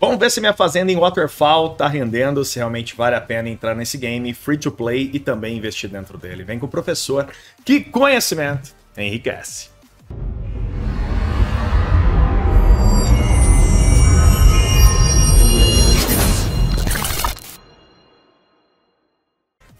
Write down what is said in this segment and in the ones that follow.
Vamos ver se minha fazenda em Waterfall tá rendendo, se realmente vale a pena entrar nesse game free to play e também investir dentro dele. Vem com o professor, que conhecimento enriquece.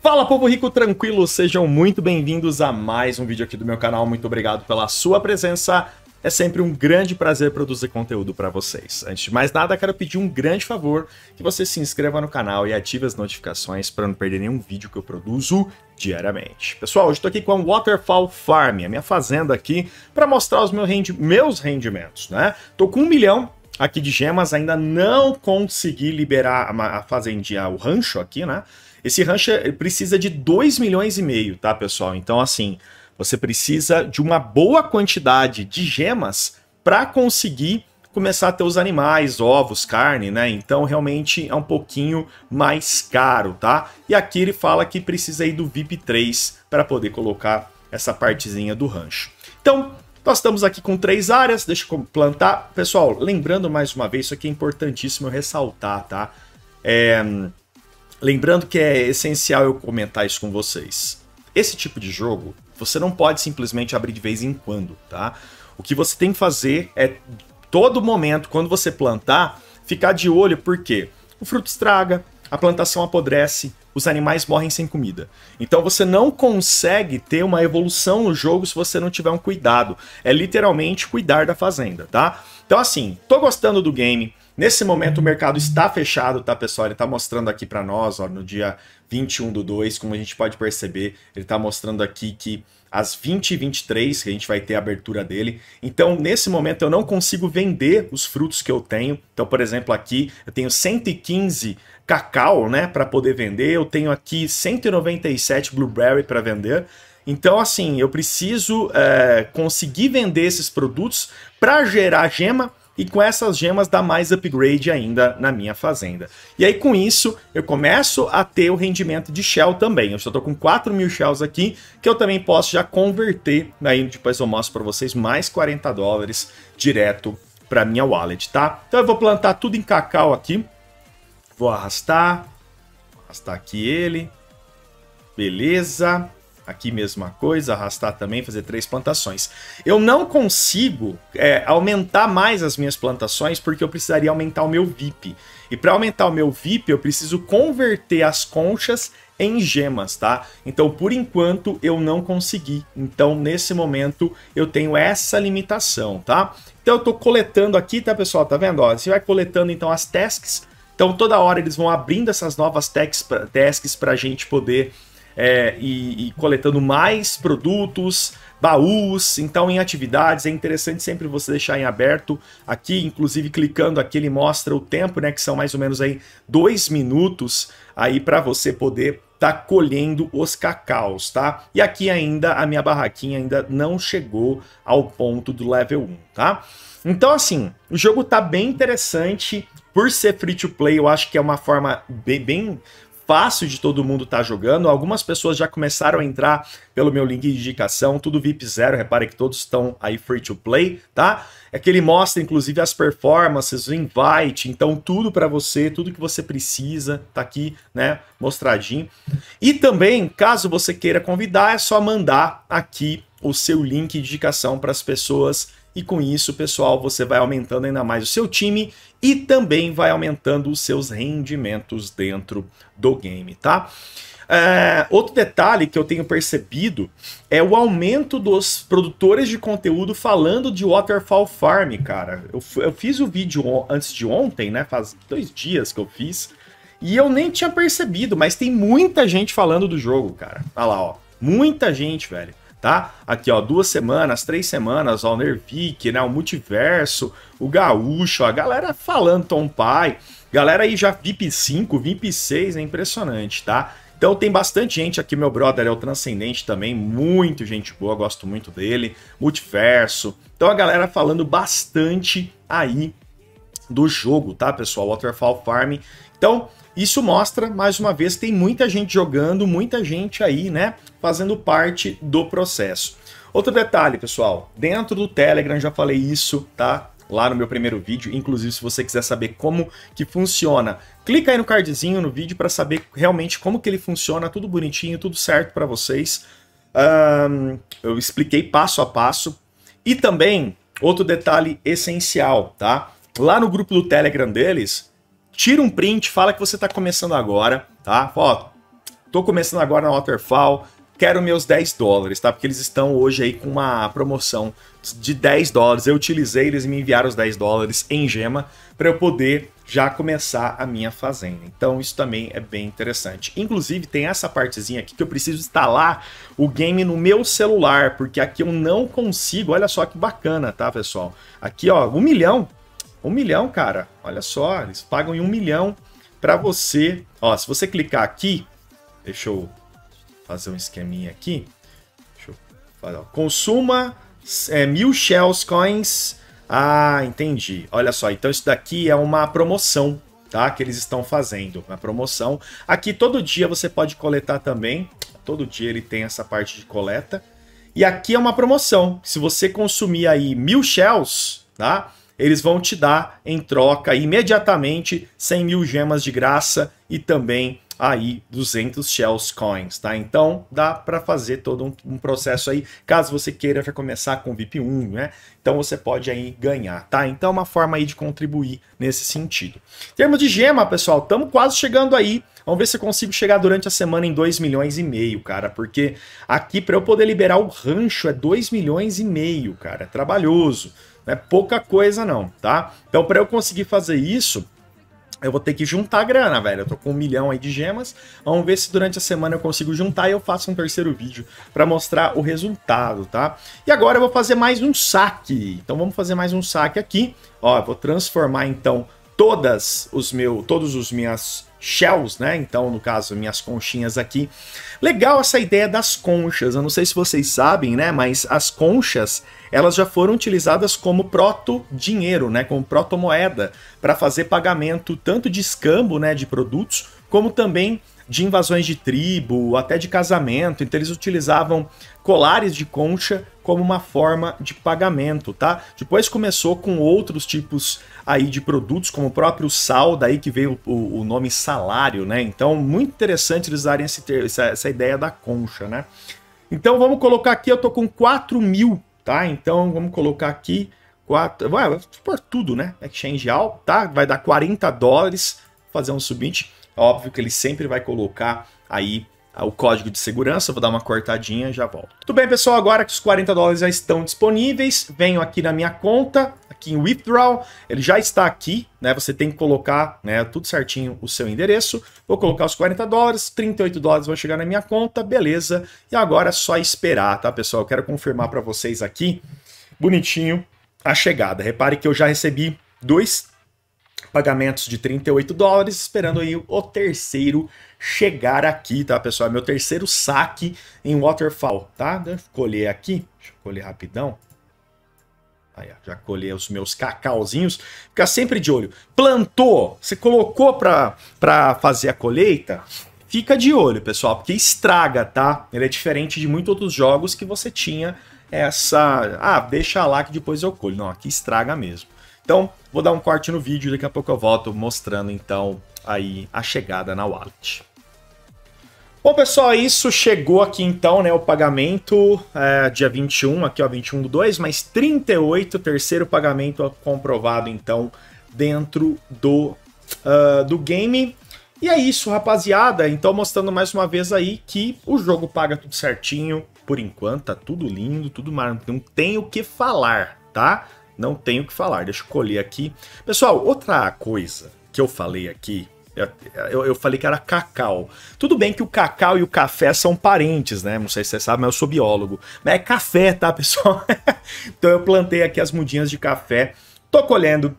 Fala povo rico tranquilo, sejam muito bem-vindos a mais um vídeo aqui do meu canal. Muito obrigado pela sua presença. É sempre um grande prazer produzir conteúdo para vocês. Antes de mais nada, quero pedir um grande favor que você se inscreva no canal e ative as notificações para não perder nenhum vídeo que eu produzo diariamente. Pessoal, hoje estou aqui com a Waterfall Farm, a minha fazenda aqui, para mostrar os meus, rendi meus rendimentos, né? Tô com um milhão aqui de gemas, ainda não consegui liberar a fazendinha, o rancho aqui, né? Esse rancho precisa de 2 milhões e meio, tá, pessoal? Então, assim, você precisa de uma boa quantidade de gemas para conseguir começar a ter os animais, ovos, carne, né? Então realmente é um pouquinho mais caro, tá? E aqui ele fala que precisa aí do VIP 3 para poder colocar essa partezinha do rancho. Então, nós estamos aqui com três áreas, deixa eu plantar. Pessoal, lembrando mais uma vez, isso aqui é importantíssimo eu ressaltar, tá? É... Lembrando que é essencial eu comentar isso com vocês. Esse tipo de jogo você não pode simplesmente abrir de vez em quando, tá? O que você tem que fazer é todo momento, quando você plantar, ficar de olho porque o fruto estraga, a plantação apodrece, os animais morrem sem comida. Então você não consegue ter uma evolução no jogo se você não tiver um cuidado. É literalmente cuidar da fazenda, tá? Então assim, tô gostando do game, Nesse momento o mercado está fechado, tá pessoal? Ele está mostrando aqui para nós, ó, no dia 21 do 2, como a gente pode perceber, ele está mostrando aqui que às 20h23 que a gente vai ter a abertura dele. Então, nesse momento, eu não consigo vender os frutos que eu tenho. Então, por exemplo, aqui eu tenho 115 cacau né, para poder vender, eu tenho aqui 197 blueberry para vender. Então, assim, eu preciso é, conseguir vender esses produtos para gerar gema e com essas gemas dá mais upgrade ainda na minha fazenda. E aí com isso eu começo a ter o rendimento de Shell também. Eu só estou com 4 mil Shells aqui, que eu também posso já converter, aí depois eu mostro para vocês, mais 40 dólares direto para minha wallet, tá? Então eu vou plantar tudo em cacau aqui, vou arrastar, arrastar aqui ele, beleza. Aqui mesma coisa, arrastar também, fazer três plantações. Eu não consigo é, aumentar mais as minhas plantações porque eu precisaria aumentar o meu VIP. E para aumentar o meu VIP, eu preciso converter as conchas em gemas, tá? Então, por enquanto, eu não consegui. Então, nesse momento, eu tenho essa limitação, tá? Então, eu tô coletando aqui, tá, pessoal? Tá vendo? Ó, você vai coletando, então, as tasks. Então, toda hora eles vão abrindo essas novas tasks pra, tasks pra gente poder é, e, e coletando mais produtos, baús, então em atividades é interessante sempre você deixar em aberto aqui, inclusive clicando aqui ele mostra o tempo, né, que são mais ou menos aí dois minutos aí para você poder tá colhendo os cacaus, tá? E aqui ainda a minha barraquinha ainda não chegou ao ponto do level 1, tá? Então assim, o jogo tá bem interessante, por ser free to play, eu acho que é uma forma bem, bem fácil de todo mundo estar tá jogando. Algumas pessoas já começaram a entrar pelo meu link de indicação, tudo VIP zero. Repare que todos estão aí free to play, tá? É que ele mostra inclusive as performances, o invite, então tudo para você, tudo que você precisa tá aqui, né? mostradinho. E também, caso você queira convidar, é só mandar aqui o seu link de indicação para as pessoas. E com isso, pessoal, você vai aumentando ainda mais o seu time e também vai aumentando os seus rendimentos dentro do game, tá? É, outro detalhe que eu tenho percebido é o aumento dos produtores de conteúdo falando de Waterfall Farm, cara. Eu, eu fiz o vídeo antes de ontem, né? Faz dois dias que eu fiz e eu nem tinha percebido, mas tem muita gente falando do jogo, cara. Olha lá, ó. Muita gente, velho. Tá? Aqui, ó, duas semanas, três semanas, ó, o Nervik, né? O Multiverso, o Gaúcho, a galera falando Tom Pai. Galera aí já VIP 5, VIP 6, é impressionante, tá? Então tem bastante gente aqui, meu brother é o Transcendente também, muito gente boa, gosto muito dele, Multiverso. Então a galera falando bastante aí do jogo, tá, pessoal? Waterfall Farm. Então, isso mostra, mais uma vez, tem muita gente jogando, muita gente aí, né, fazendo parte do processo. Outro detalhe, pessoal, dentro do Telegram já falei isso, tá? Lá no meu primeiro vídeo, inclusive se você quiser saber como que funciona, clica aí no cardzinho no vídeo para saber realmente como que ele funciona, tudo bonitinho, tudo certo para vocês. Um, eu expliquei passo a passo. E também, outro detalhe essencial, tá? Lá no grupo do Telegram deles, tira um print, fala que você está começando agora, tá? Ó, tô começando agora na Waterfall, quero meus 10 dólares, tá? Porque eles estão hoje aí com uma promoção de 10 dólares. Eu utilizei, eles me enviaram os 10 dólares em gema para eu poder já começar a minha fazenda. Então isso também é bem interessante. Inclusive tem essa partezinha aqui que eu preciso instalar o game no meu celular, porque aqui eu não consigo. Olha só que bacana, tá, pessoal? Aqui, ó, um milhão um milhão, cara. Olha só, eles pagam em um milhão para você. Ó, se você clicar aqui, deixa eu fazer um esqueminha aqui. Deixa eu fazer, ó. Consuma é, mil Shells Coins. Ah, entendi. Olha só, então isso daqui é uma promoção, tá? Que eles estão fazendo, uma promoção. Aqui todo dia você pode coletar também. Todo dia ele tem essa parte de coleta. E aqui é uma promoção. Se você consumir aí mil Shells, tá? eles vão te dar em troca imediatamente 100 mil gemas de graça e também aí 200 Shells Coins, tá? Então dá para fazer todo um, um, processo aí, caso você queira começar com VIP 1, né? Então você pode aí ganhar, tá? Então é uma forma aí de contribuir nesse sentido. Em termos de gema, pessoal, estamos quase chegando aí. Vamos ver se eu consigo chegar durante a semana em 2 milhões e meio, cara, porque aqui para eu poder liberar o rancho é 2 milhões e meio, cara, é trabalhoso. Não é pouca coisa não, tá? Então para eu conseguir fazer isso, eu vou ter que juntar grana, velho. Eu tô com um milhão aí de gemas. Vamos ver se durante a semana eu consigo juntar e eu faço um terceiro vídeo para mostrar o resultado, tá? E agora eu vou fazer mais um saque. Então vamos fazer mais um saque aqui. Ó, eu vou transformar então todas os meus, todos os minhas shells, né? Então, no caso, minhas conchinhas aqui. Legal essa ideia das conchas. Eu não sei se vocês sabem, né? Mas as conchas, elas já foram utilizadas como proto-dinheiro, né? Como proto-moeda para fazer pagamento tanto de escambo, né? De produtos, como também de invasões de tribo, até de casamento. Então, eles utilizavam colares de concha como uma forma de pagamento, tá? Depois começou com outros tipos aí de produtos, como o próprio sal, daí que veio o, o nome salário, né? Então, muito interessante eles darem esse, essa, essa ideia da concha, né? Então, vamos colocar aqui, eu tô com 4 mil, tá? Então, vamos colocar aqui 4... Vai, por tudo, né? Exchange All, tá? Vai dar 40 dólares, fazer um subinte. Óbvio que ele sempre vai colocar aí ah, o código de segurança, vou dar uma cortadinha e já volto. Tudo bem, pessoal, agora que os 40 dólares já estão disponíveis, venho aqui na minha conta, aqui em Withdraw, ele já está aqui, né? Você tem que colocar né, tudo certinho o seu endereço. Vou colocar os 40 dólares, 38 dólares vão chegar na minha conta, beleza. E agora é só esperar, tá, pessoal? Eu quero confirmar para vocês aqui, bonitinho, a chegada. Repare que eu já recebi dois pagamentos de 38 dólares, esperando aí o terceiro chegar aqui, tá, pessoal? É meu terceiro saque em Waterfall, tá? Deixa eu colher aqui, deixa eu colher rapidão. Aí, ó, já colhei os meus cacauzinhos. Fica sempre de olho. Plantou, você colocou para fazer a colheita, fica de olho, pessoal, porque estraga, tá? Ele é diferente de muitos outros jogos que você tinha essa... Ah, deixa lá que depois eu colho. Não, aqui estraga mesmo. Então, vou dar um corte no vídeo e daqui a pouco eu volto mostrando então aí a chegada na wallet. Bom, pessoal, isso chegou aqui então, né? O pagamento é, dia 21, aqui ó, 21 do 2, mas 38, terceiro pagamento comprovado então dentro do, uh, do game. E é isso, rapaziada. Então, mostrando mais uma vez aí que o jogo paga tudo certinho. Por enquanto, tá tudo lindo, tudo maravilhoso. Não tem o que falar, tá? não tenho o que falar. Deixa eu colher aqui. Pessoal, outra coisa que eu falei aqui, é, é, eu, eu, falei que era cacau. Tudo bem que o cacau e o café são parentes, né? Não sei se você sabe, mas eu sou biólogo. Mas é café, tá, pessoal? então eu plantei aqui as mudinhas de café. Tô colhendo,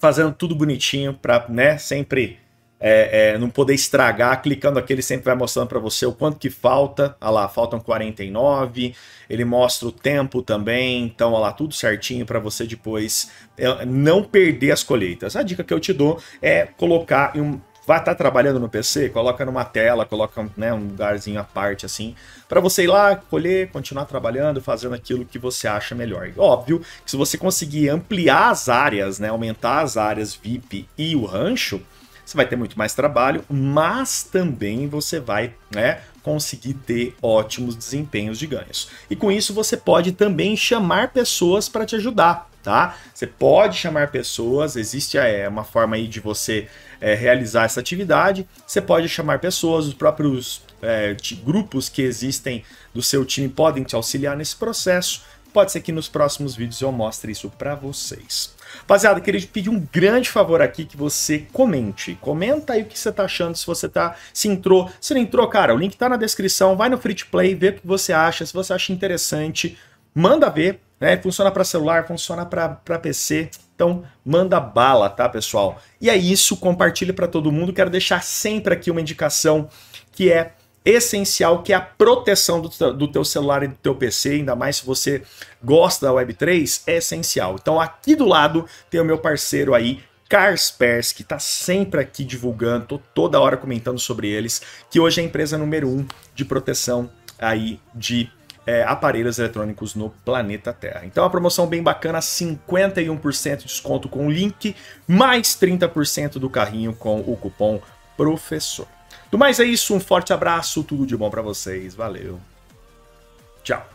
fazendo tudo bonitinho pra, né, sempre é, é, não poder estragar, clicando aqui ele sempre vai mostrando para você o quanto que falta, olha lá, faltam 49, ele mostra o tempo também, então olha lá, tudo certinho para você depois é, não perder as colheitas. A dica que eu te dou é colocar em um, vai estar tá trabalhando no PC, coloca numa tela, coloca né, um lugarzinho à parte assim, para você ir lá, colher, continuar trabalhando, fazendo aquilo que você acha melhor. Óbvio que se você conseguir ampliar as áreas, né, aumentar as áreas VIP e o rancho, você vai ter muito mais trabalho, mas também você vai né, conseguir ter ótimos desempenhos de ganhos. E com isso você pode também chamar pessoas para te ajudar, tá? Você pode chamar pessoas, existe é, uma forma aí de você é, realizar essa atividade. Você pode chamar pessoas, os próprios é, grupos que existem do seu time podem te auxiliar nesse processo. Pode ser que nos próximos vídeos eu mostre isso para vocês. Rapaziada, queria te pedir um grande favor aqui que você comente. Comenta aí o que você tá achando, se você tá, se entrou, se não entrou, cara, o link tá na descrição, vai no Free to Play, vê o que você acha, se você acha interessante, manda ver, né? Funciona para celular, funciona para PC. Então, manda bala, tá, pessoal? E é isso, compartilhe para todo mundo. Quero deixar sempre aqui uma indicação que é essencial, que é a proteção do, do teu celular e do teu PC, ainda mais se você gosta da Web3, é essencial. Então aqui do lado tem o meu parceiro aí, Carspers, que está sempre aqui divulgando, tô toda hora comentando sobre eles, que hoje é a empresa número um de proteção aí de é, aparelhos eletrônicos no planeta Terra. Então, a promoção bem bacana, 51% de desconto com o link, mais 30% do carrinho com o cupom PROFESSOR. Do mais é isso, um forte abraço, tudo de bom para vocês, valeu. Tchau.